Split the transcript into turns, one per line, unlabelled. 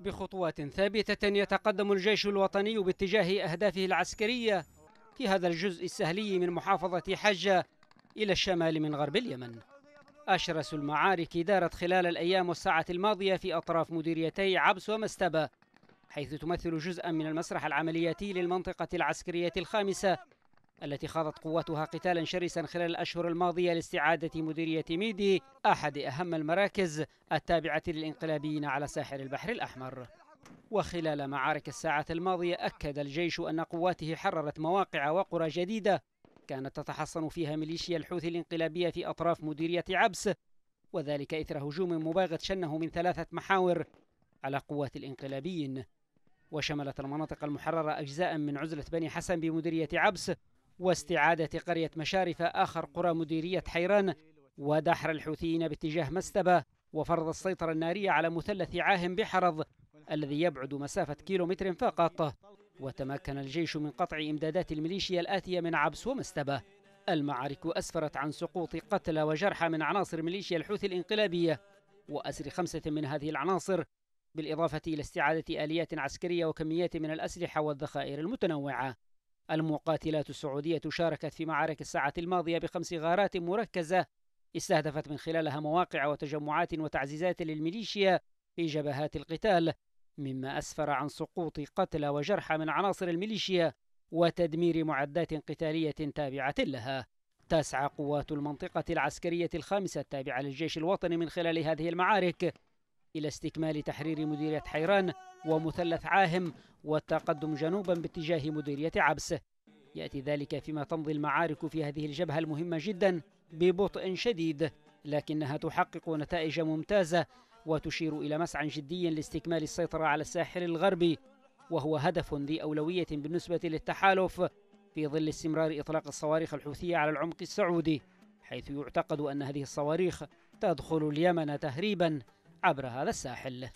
بخطوات ثابتة يتقدم الجيش الوطني باتجاه أهدافه العسكرية في هذا الجزء السهلي من محافظة حجة إلى الشمال من غرب اليمن أشرس المعارك دارت خلال الأيام والساعة الماضية في أطراف مديريتي عبس ومستبة حيث تمثل جزءا من المسرح العملياتي للمنطقة العسكرية الخامسة التي خاضت قواتها قتالا شرسا خلال الأشهر الماضية لاستعادة مديرية ميدي أحد أهم المراكز التابعة للإنقلابيين على ساحل البحر الأحمر وخلال معارك الساعة الماضية أكد الجيش أن قواته حررت مواقع وقرى جديدة كانت تتحصن فيها ميليشيا الحوثي الانقلابية في أطراف مديرية عبس وذلك إثر هجوم مباغت شنه من ثلاثة محاور على قوات الانقلابيين وشملت المناطق المحررة أجزاء من عزلة بني حسن بمديرية عبس واستعادة قرية مشارف آخر قرى مديرية حيران ودحر الحوثيين باتجاه مستبة وفرض السيطرة النارية على مثلث عاهم بحرض الذي يبعد مسافة كيلومتر فقط وتمكن الجيش من قطع إمدادات الميليشيا الآتية من عبس ومستبة المعارك أسفرت عن سقوط قتلى وجرحى من عناصر ميليشيا الحوثي الإنقلابية وأسر خمسة من هذه العناصر بالإضافة إلى استعادة آليات عسكرية وكميات من الأسلحة والذخائر المتنوعة المقاتلات السعودية شاركت في معارك الساعة الماضية بخمس غارات مركزة استهدفت من خلالها مواقع وتجمعات وتعزيزات للميليشيا في جبهات القتال مما أسفر عن سقوط قتلى وجرحى من عناصر الميليشيا وتدمير معدات قتالية تابعة لها تسعى قوات المنطقة العسكرية الخامسة التابعة للجيش الوطني من خلال هذه المعارك إلى استكمال تحرير مديرية حيران ومثلث عاهم والتقدم جنوبا باتجاه مديرية عبس يأتي ذلك فيما تمضي المعارك في هذه الجبهة المهمة جدا ببطء شديد لكنها تحقق نتائج ممتازة وتشير إلى مسعى جدي لاستكمال السيطرة على الساحل الغربي وهو هدف ذي أولوية بالنسبة للتحالف في ظل استمرار إطلاق الصواريخ الحوثية على العمق السعودي حيث يعتقد أن هذه الصواريخ تدخل اليمن تهريبا عبر هذا الساحل